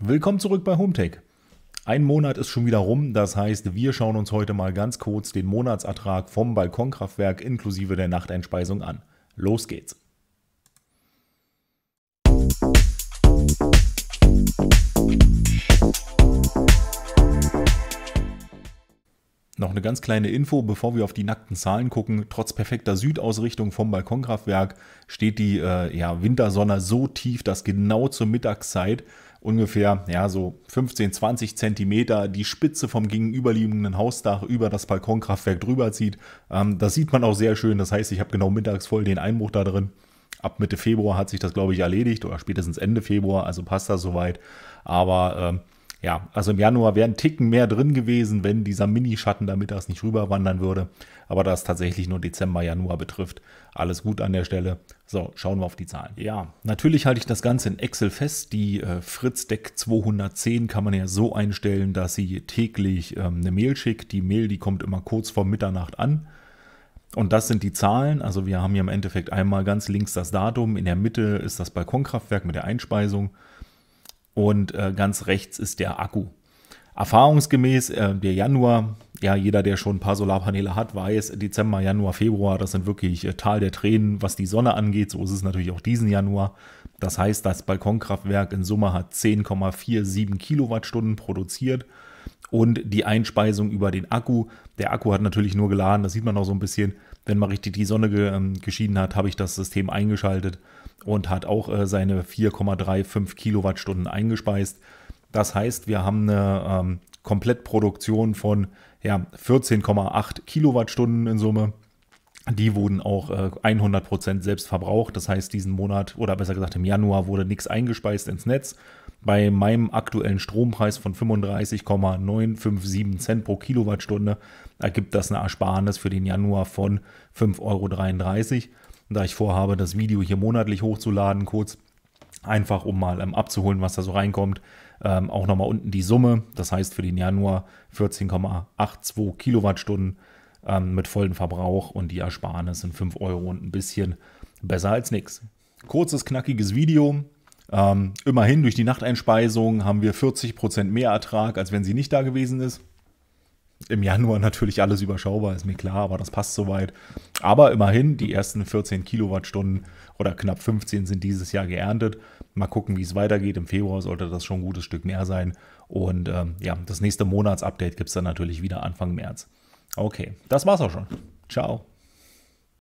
Willkommen zurück bei HomeTech. Ein Monat ist schon wieder rum, das heißt, wir schauen uns heute mal ganz kurz den Monatsertrag vom Balkonkraftwerk inklusive der Nachteinspeisung an. Los geht's! Noch eine ganz kleine Info, bevor wir auf die nackten Zahlen gucken. Trotz perfekter Südausrichtung vom Balkonkraftwerk steht die äh, ja, Wintersonne so tief, dass genau zur Mittagszeit ungefähr ja, so 15, 20 Zentimeter die Spitze vom gegenüberliegenden Hausdach über das Balkonkraftwerk drüber zieht. Ähm, das sieht man auch sehr schön. Das heißt, ich habe genau mittags voll den Einbruch da drin. Ab Mitte Februar hat sich das, glaube ich, erledigt oder spätestens Ende Februar, also passt das soweit. Aber ähm, ja, also im Januar wären Ticken mehr drin gewesen, wenn dieser Minischatten damit das nicht rüberwandern würde. Aber das tatsächlich nur Dezember, Januar betrifft. Alles gut an der Stelle. So, schauen wir auf die Zahlen. Ja, natürlich halte ich das Ganze in Excel fest. Die äh, Deck 210 kann man ja so einstellen, dass sie täglich ähm, eine Mail schickt. Die Mail, die kommt immer kurz vor Mitternacht an. Und das sind die Zahlen. Also wir haben hier im Endeffekt einmal ganz links das Datum. In der Mitte ist das Balkonkraftwerk mit der Einspeisung und äh, ganz rechts ist der Akku. Erfahrungsgemäß äh, der Januar, ja, jeder, der schon ein paar Solarpaneele hat, weiß, Dezember, Januar, Februar, das sind wirklich äh, Tal der Tränen, was die Sonne angeht. So ist es natürlich auch diesen Januar. Das heißt, das Balkonkraftwerk in Summe hat 10,47 Kilowattstunden produziert und die Einspeisung über den Akku. Der Akku hat natürlich nur geladen, das sieht man auch so ein bisschen. Wenn mal richtig die Sonne ge, ähm, geschieden hat, habe ich das System eingeschaltet und hat auch äh, seine 4,35 Kilowattstunden eingespeist. Das heißt, wir haben eine ähm, Komplettproduktion von ja, 14,8 Kilowattstunden in Summe. Die wurden auch äh, 100% selbst verbraucht. Das heißt, diesen Monat oder besser gesagt im Januar wurde nichts eingespeist ins Netz bei meinem aktuellen Strompreis von 35,957 Cent pro Kilowattstunde ergibt das eine Ersparnis für den Januar von 5,33 Euro. Da ich vorhabe, das Video hier monatlich hochzuladen, kurz einfach um mal ähm, abzuholen, was da so reinkommt. Ähm, auch nochmal unten die Summe, das heißt für den Januar 14,82 Kilowattstunden ähm, mit vollen Verbrauch und die Ersparnis sind 5 Euro und ein bisschen besser als nichts. Kurzes, knackiges Video, ähm, immerhin durch die Nachteinspeisung haben wir 40% mehr Ertrag, als wenn sie nicht da gewesen ist. Im Januar natürlich alles überschaubar, ist mir klar, aber das passt soweit. Aber immerhin, die ersten 14 Kilowattstunden oder knapp 15 sind dieses Jahr geerntet. Mal gucken, wie es weitergeht. Im Februar sollte das schon ein gutes Stück mehr sein. Und ähm, ja, das nächste Monatsupdate gibt es dann natürlich wieder Anfang März. Okay, das war's auch schon. Ciao.